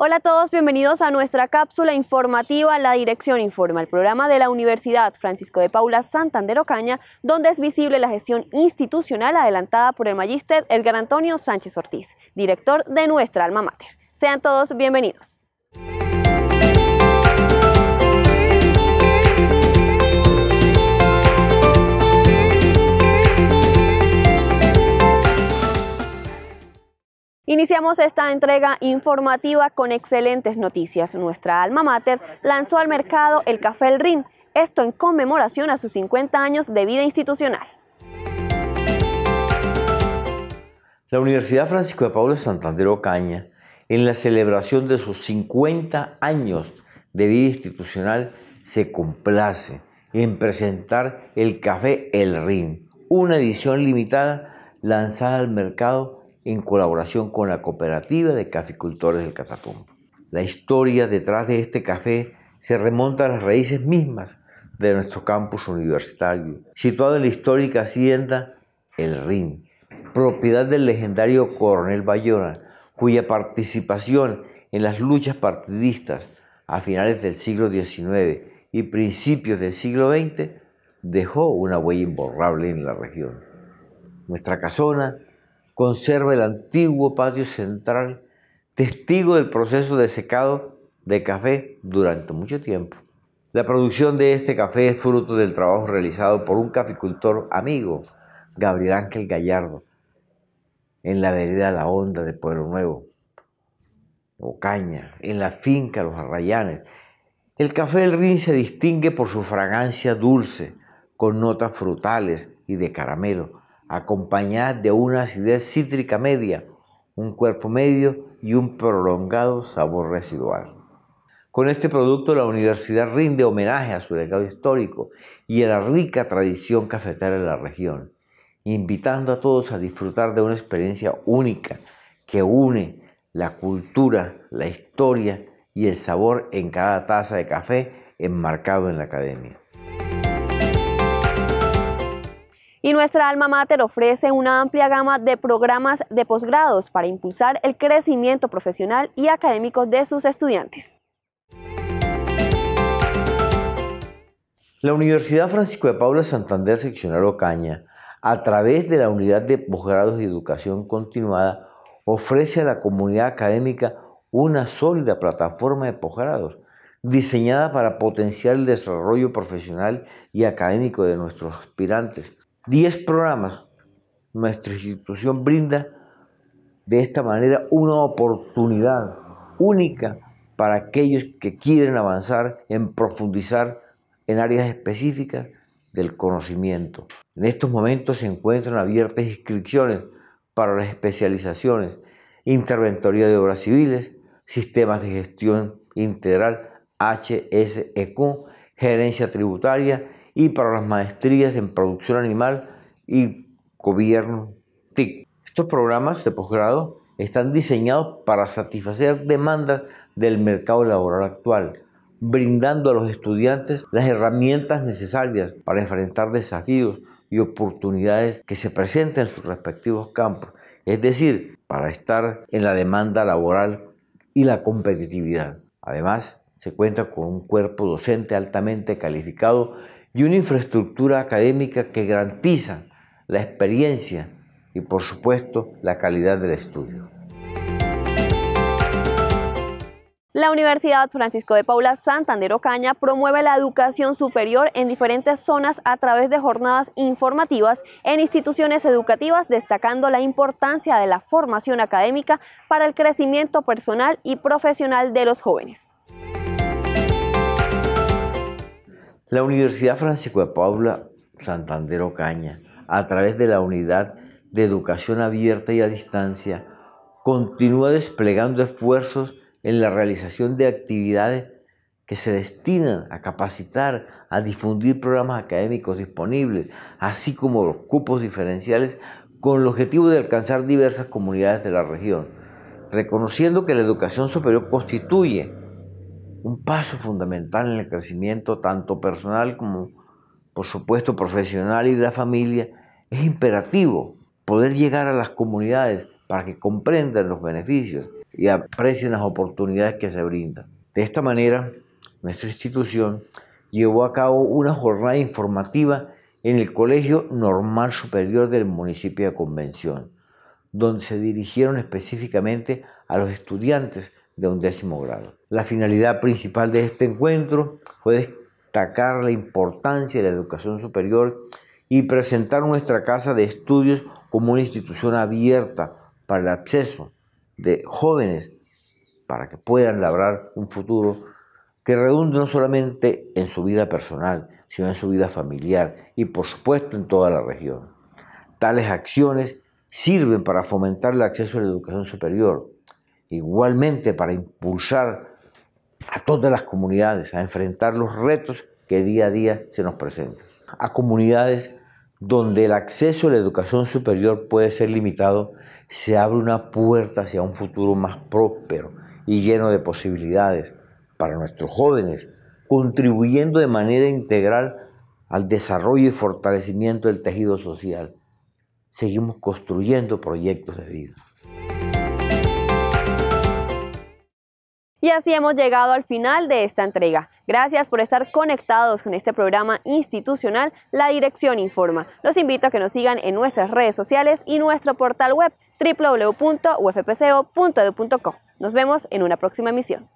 Hola a todos, bienvenidos a nuestra cápsula informativa La Dirección Informa, el programa de la Universidad Francisco de Paula Santander Ocaña, donde es visible la gestión institucional adelantada por el magíster Edgar Antonio Sánchez Ortiz, director de nuestra alma mater. Sean todos bienvenidos. Iniciamos esta entrega informativa con excelentes noticias. Nuestra alma mater lanzó al mercado el Café El Rin, esto en conmemoración a sus 50 años de vida institucional. La Universidad Francisco de Paula Santander Ocaña, en la celebración de sus 50 años de vida institucional, se complace en presentar el Café El Rin, una edición limitada lanzada al mercado en colaboración con la Cooperativa de Caficultores del Catatumbo. La historia detrás de este café se remonta a las raíces mismas de nuestro campus universitario, situado en la histórica hacienda El Rin, propiedad del legendario coronel Bayona, cuya participación en las luchas partidistas a finales del siglo XIX y principios del siglo XX dejó una huella imborrable en la región. Nuestra casona conserva el antiguo patio central, testigo del proceso de secado de café durante mucho tiempo. La producción de este café es fruto del trabajo realizado por un caficultor amigo, Gabriel Ángel Gallardo, en la vereda La Honda de Pueblo Nuevo, Ocaña, en la finca Los Arrayanes. El café del Rin se distingue por su fragancia dulce, con notas frutales y de caramelo, acompañada de una acidez cítrica media, un cuerpo medio y un prolongado sabor residual. Con este producto la universidad rinde homenaje a su legado histórico y a la rica tradición cafetera de la región, invitando a todos a disfrutar de una experiencia única que une la cultura, la historia y el sabor en cada taza de café enmarcado en la academia. Y nuestra alma mater ofrece una amplia gama de programas de posgrados para impulsar el crecimiento profesional y académico de sus estudiantes. La Universidad Francisco de Paula Santander Seccional Ocaña, a través de la Unidad de Posgrados y Educación Continuada, ofrece a la comunidad académica una sólida plataforma de posgrados diseñada para potenciar el desarrollo profesional y académico de nuestros aspirantes, 10 programas, nuestra institución brinda de esta manera una oportunidad única para aquellos que quieren avanzar en profundizar en áreas específicas del conocimiento. En estos momentos se encuentran abiertas inscripciones para las especializaciones, interventoría de obras civiles, sistemas de gestión integral, HSEQ, gerencia tributaria y para las maestrías en producción animal y gobierno TIC. Estos programas de posgrado están diseñados para satisfacer demandas del mercado laboral actual, brindando a los estudiantes las herramientas necesarias para enfrentar desafíos y oportunidades que se presenten en sus respectivos campos, es decir, para estar en la demanda laboral y la competitividad. Además, se cuenta con un cuerpo docente altamente calificado y una infraestructura académica que garantiza la experiencia y por supuesto la calidad del estudio. La Universidad Francisco de Paula Santander Ocaña promueve la educación superior en diferentes zonas a través de jornadas informativas en instituciones educativas, destacando la importancia de la formación académica para el crecimiento personal y profesional de los jóvenes. La Universidad Francisco de Paula Santander Ocaña, a través de la Unidad de Educación Abierta y a Distancia, continúa desplegando esfuerzos en la realización de actividades que se destinan a capacitar, a difundir programas académicos disponibles, así como los cupos diferenciales, con el objetivo de alcanzar diversas comunidades de la región, reconociendo que la educación superior constituye un paso fundamental en el crecimiento tanto personal como, por supuesto, profesional y de la familia, es imperativo poder llegar a las comunidades para que comprendan los beneficios y aprecien las oportunidades que se brindan. De esta manera, nuestra institución llevó a cabo una jornada informativa en el Colegio Normal Superior del municipio de Convención, donde se dirigieron específicamente a los estudiantes de décimo grado. La finalidad principal de este encuentro fue destacar la importancia de la educación superior y presentar nuestra casa de estudios como una institución abierta para el acceso de jóvenes para que puedan labrar un futuro que redunde no solamente en su vida personal, sino en su vida familiar y por supuesto en toda la región. Tales acciones sirven para fomentar el acceso a la educación superior, igualmente para impulsar a todas las comunidades a enfrentar los retos que día a día se nos presentan. A comunidades donde el acceso a la educación superior puede ser limitado, se abre una puerta hacia un futuro más próspero y lleno de posibilidades para nuestros jóvenes, contribuyendo de manera integral al desarrollo y fortalecimiento del tejido social. Seguimos construyendo proyectos de vida. Y así hemos llegado al final de esta entrega. Gracias por estar conectados con este programa institucional La Dirección Informa. Los invito a que nos sigan en nuestras redes sociales y nuestro portal web www.ufpco.edu.co. Nos vemos en una próxima emisión.